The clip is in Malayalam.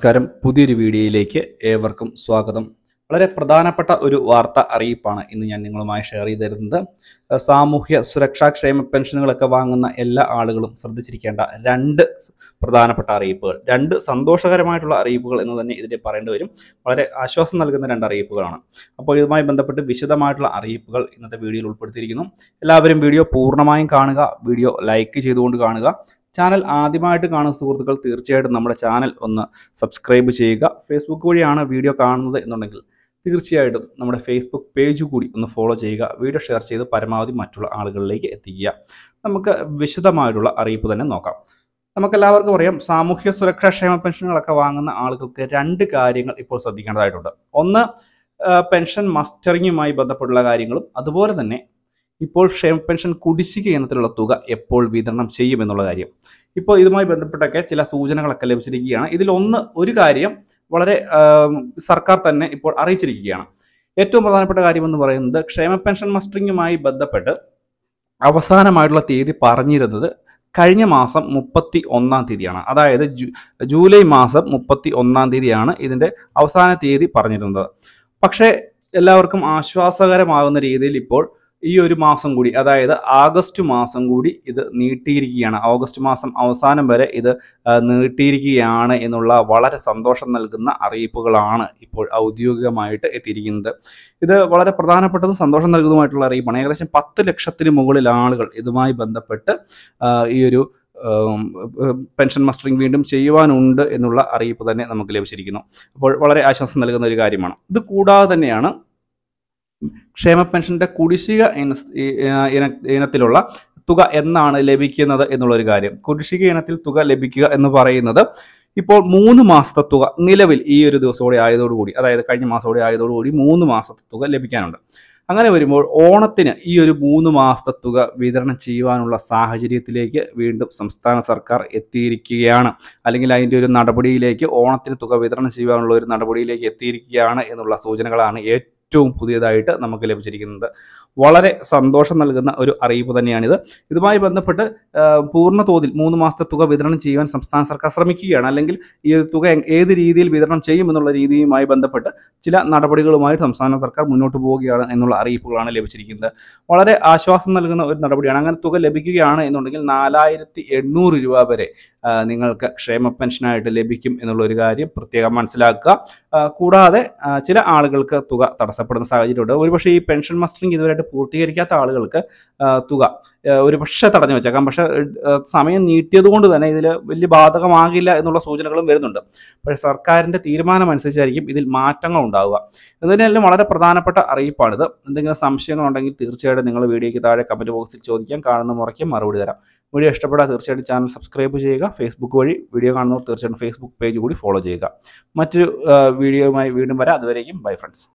നമസ്കാരം പുതിയൊരു വീഡിയോയിലേക്ക് ഏവർക്കും സ്വാഗതം വളരെ പ്രധാനപ്പെട്ട ഒരു വാർത്ത അറിയിപ്പാണ് ഇന്ന് ഞാൻ നിങ്ങളുമായി ഷെയർ ചെയ്തു തരുന്നത് സാമൂഹ്യ സുരക്ഷാ ക്ഷേമ പെൻഷനുകളൊക്കെ വാങ്ങുന്ന എല്ലാ ആളുകളും ശ്രദ്ധിച്ചിരിക്കേണ്ട രണ്ട് പ്രധാനപ്പെട്ട അറിയിപ്പുകൾ രണ്ട് സന്തോഷകരമായിട്ടുള്ള അറിയിപ്പുകൾ എന്ന് തന്നെ ഇതിൽ പറയേണ്ടി വരും വളരെ ആശ്വാസം നൽകുന്ന രണ്ട് അറിയിപ്പുകളാണ് അപ്പോൾ ഇതുമായി ബന്ധപ്പെട്ട് വിശദമായിട്ടുള്ള അറിയിപ്പുകൾ ഇന്നത്തെ വീഡിയോയിൽ ഉൾപ്പെടുത്തിയിരിക്കുന്നു എല്ലാവരും വീഡിയോ പൂർണ്ണമായും കാണുക വീഡിയോ ലൈക്ക് ചെയ്തുകൊണ്ട് കാണുക ചാനൽ ആദ്യമായിട്ട് കാണുന്ന സുഹൃത്തുക്കൾ തീർച്ചയായിട്ടും നമ്മുടെ ചാനൽ ഒന്ന് സബ്സ്ക്രൈബ് ചെയ്യുക ഫേസ്ബുക്ക് വഴിയാണ് വീഡിയോ കാണുന്നത് എന്നുണ്ടെങ്കിൽ തീർച്ചയായിട്ടും നമ്മുടെ ഫേസ്ബുക്ക് പേജ് കൂടി ഒന്ന് ഫോളോ ചെയ്യുക വീഡിയോ ഷെയർ ചെയ്ത് പരമാവധി മറ്റുള്ള ആളുകളിലേക്ക് എത്തിക്കുക നമുക്ക് വിശദമായിട്ടുള്ള അറിയിപ്പ് തന്നെ നോക്കാം നമുക്കെല്ലാവർക്കും അറിയാം സാമൂഹ്യ സുരക്ഷാ ക്ഷേമ പെൻഷനുകളൊക്കെ വാങ്ങുന്ന ആളുകൾക്ക് രണ്ട് കാര്യങ്ങൾ ഇപ്പോൾ ശ്രദ്ധിക്കേണ്ടതായിട്ടുണ്ട് ഒന്ന് പെൻഷൻ മസ്റ്ററിങ്ങുമായി ബന്ധപ്പെട്ടുള്ള കാര്യങ്ങളും അതുപോലെ തന്നെ ഇപ്പോൾ ക്ഷേമ പെൻഷൻ കുടിശ്ശിക ഇനത്തിലുള്ള തുക എപ്പോൾ വിതരണം ചെയ്യുമെന്നുള്ള കാര്യം ഇപ്പോൾ ഇതുമായി ബന്ധപ്പെട്ടൊക്കെ ചില സൂചനകളൊക്കെ ലഭിച്ചിരിക്കുകയാണ് ഇതിലൊന്ന് ഒരു കാര്യം വളരെ സർക്കാർ തന്നെ ഇപ്പോൾ അറിയിച്ചിരിക്കുകയാണ് ഏറ്റവും പ്രധാനപ്പെട്ട കാര്യം എന്ന് പറയുന്നത് ക്ഷേമ പെൻഷൻ മസ്റ്ററിങ്ങുമായി ബന്ധപ്പെട്ട് അവസാനമായിട്ടുള്ള തീയതി പറഞ്ഞിരുന്നത് കഴിഞ്ഞ മാസം മുപ്പത്തി ഒന്നാം തീയതിയാണ് അതായത് ജൂലൈ മാസം മുപ്പത്തി ഒന്നാം തീയതിയാണ് ഇതിൻ്റെ അവസാന തീയതി പറഞ്ഞിരുന്നത് പക്ഷേ എല്ലാവർക്കും ആശ്വാസകരമാകുന്ന രീതിയിൽ ഇപ്പോൾ ഈ ഒരു മാസം കൂടി അതായത് ആഗസ്റ്റ് മാസം കൂടി ഇത് നീട്ടിയിരിക്കുകയാണ് ഓഗസ്റ്റ് മാസം അവസാനം വരെ ഇത് നീട്ടിയിരിക്കുകയാണ് എന്നുള്ള വളരെ സന്തോഷം നൽകുന്ന അറിയിപ്പുകളാണ് ഇപ്പോൾ ഔദ്യോഗികമായിട്ട് എത്തിയിരിക്കുന്നത് ഇത് വളരെ പ്രധാനപ്പെട്ടതും സന്തോഷം നൽകുന്നതുമായിട്ടുള്ള അറിയിപ്പാണ് ഏകദേശം പത്ത് ലക്ഷത്തിന് മുകളിൽ ആളുകൾ ഇതുമായി ബന്ധപ്പെട്ട് ഈ ഒരു പെൻഷൻ മസ്റ്ററിംഗ് വീണ്ടും ചെയ്യുവാനുണ്ട് എന്നുള്ള അറിയിപ്പ് തന്നെ നമുക്ക് ലഭിച്ചിരിക്കുന്നു അപ്പോൾ വളരെ ആശ്വാസം നൽകുന്ന ഒരു കാര്യമാണ് ഇത് കൂടാതെ തന്നെയാണ് ക്ഷേമ പെൻഷൻ്റെ കുടിശ്ശിക ഇനത്തിലുള്ള തുക എന്നാണ് ലഭിക്കുന്നത് എന്നുള്ളൊരു കാര്യം കുടിശ്ശിക ഇനത്തിൽ തുക ലഭിക്കുക എന്ന് പറയുന്നത് ഇപ്പോൾ മൂന്ന് മാസത്തെ തുക നിലവിൽ ഈ ഒരു ദിവസത്തോടെ ആയതോടുകൂടി അതായത് കഴിഞ്ഞ മാസത്തോടെ ആയതോടുകൂടി മൂന്ന് മാസത്തെ തുക ലഭിക്കാനുണ്ട് അങ്ങനെ വരുമ്പോൾ ഓണത്തിന് ഈ ഒരു മൂന്ന് മാസത്തെ തുക വിതരണം ചെയ്യുവാനുള്ള സാഹചര്യത്തിലേക്ക് വീണ്ടും സംസ്ഥാന സർക്കാർ എത്തിയിരിക്കുകയാണ് അല്ലെങ്കിൽ അതിൻ്റെ ഒരു നടപടിയിലേക്ക് ഓണത്തിന് തുക വിതരണം ചെയ്യുവാനുള്ള ഒരു നടപടിയിലേക്ക് എത്തിയിരിക്കുകയാണ് എന്നുള്ള സൂചനകളാണ് ഏറ്റവും ഏറ്റവും പുതിയതായിട്ട് നമുക്ക് ലഭിച്ചിരിക്കുന്നത് വളരെ സന്തോഷം നൽകുന്ന ഒരു അറിയിപ്പ് തന്നെയാണിത് ഇതുമായി ബന്ധപ്പെട്ട് പൂർണ്ണ തോതിൽ മൂന്ന് മാസത്തെ തുക വിതരണം ചെയ്യുവാൻ സംസ്ഥാന സർക്കാർ ശ്രമിക്കുകയാണ് അല്ലെങ്കിൽ ഈ തുക ഏത് രീതിയിൽ വിതരണം ചെയ്യുമെന്നുള്ള രീതിയുമായി ബന്ധപ്പെട്ട് ചില നടപടികളുമായി സംസ്ഥാന സർക്കാർ മുന്നോട്ട് പോവുകയാണ് എന്നുള്ള അറിയിപ്പുകളാണ് ലഭിച്ചിരിക്കുന്നത് വളരെ ആശ്വാസം നൽകുന്ന ഒരു നടപടിയാണ് അങ്ങനെ തുക ലഭിക്കുകയാണ് എന്നുണ്ടെങ്കിൽ നാലായിരത്തി എണ്ണൂറ് രൂപ വരെ നിങ്ങൾക്ക് ക്ഷേമ പെൻഷനായിട്ട് ലഭിക്കും എന്നുള്ള ഒരു കാര്യം പ്രത്യേകം മനസ്സിലാക്കുക കൂടാതെ ചില ആളുകൾക്ക് തുക തടസ്സം തടസ്സപ്പെടുന്ന സാഹചര്യമുണ്ട് ഒരുപക്ഷെ ഈ പെൻഷൻ മസ്റ്ററിംഗ് ഇതുവരെയായിട്ട് പൂർത്തീകരിക്കാത്ത ആളുകൾക്ക് തുക ഒരുപക്ഷെ തടഞ്ഞു വെച്ചേക്കാം പക്ഷേ സമയം നീട്ടിയതുകൊണ്ട് തന്നെ ഇതിൽ വലിയ ബാധകമാകില്ല എന്നുള്ള സൂചനകളും വരുന്നുണ്ട് പക്ഷേ സർക്കാരിൻ്റെ തീരുമാനമനുസരിച്ചായിരിക്കും ഇതിൽ മാറ്റങ്ങൾ ഉണ്ടാവുക എന്നതിനെല്ലാം വളരെ പ്രധാനപ്പെട്ട അറിയിപ്പാണിത് എന്തെങ്കിലും സംശയങ്ങളുണ്ടെങ്കിൽ തീർച്ചയായിട്ടും നിങ്ങൾ വീഡിയോയ്ക്ക് താഴെ കമൻറ്റ് ബോക്സിൽ ചോദിക്കാം കാണുന്ന മുറയ്ക്ക് മറുപടി തരാം വീഡിയോ ഇഷ്ടപ്പെട്ടാൽ തീർച്ചയായിട്ടും ചാനൽ സബ്സ്ക്രൈബ് ചെയ്യുക ഫേസ്ബുക്ക് വഴി വീഡിയോ കാണുന്നവർ തീർച്ചയായിട്ടും ഫേസ്ബുക്ക് പേജ് കൂടി ഫോളോ ചെയ്യുക മറ്റൊരു വീഡിയോയുമായി വീണ്ടും വരാം അതുവരേക്കും ബൈ ഫ്രണ്ട്സ്